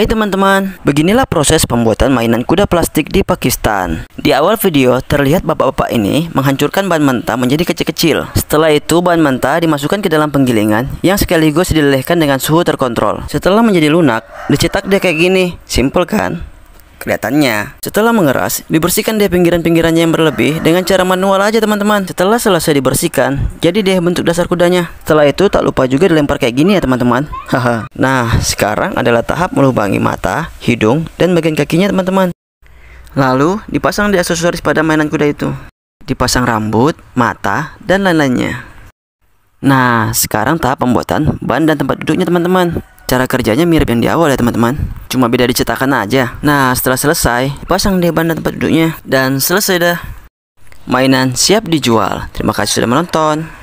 Hai teman-teman, beginilah proses pembuatan mainan kuda plastik di Pakistan. Di awal video, terlihat bapak-bapak ini menghancurkan bahan mentah menjadi kecil-kecil. Setelah itu, bahan mentah dimasukkan ke dalam penggilingan yang sekaligus dilelehkan dengan suhu terkontrol. Setelah menjadi lunak, dicetak dia kayak gini. Simple kan? kelihatannya. Setelah mengeras, dibersihkan deh pinggiran-pinggirannya yang berlebih dengan cara manual aja teman-teman. Setelah selesai dibersihkan, jadi deh bentuk dasar kudanya. Setelah itu tak lupa juga dilempar kayak gini ya teman-teman. Haha. nah, sekarang adalah tahap melubangi mata, hidung, dan bagian kakinya teman-teman. Lalu, dipasang di aksesoris pada mainan kuda itu. Dipasang rambut, mata, dan lain-lainnya. Nah, sekarang tahap pembuatan ban dan tempat duduknya teman-teman. Cara kerjanya mirip yang di awal ya teman-teman cuma beda dicetakan aja. Nah, setelah selesai, pasang di bandar tempat duduknya dan selesai dah. Mainan siap dijual. Terima kasih sudah menonton.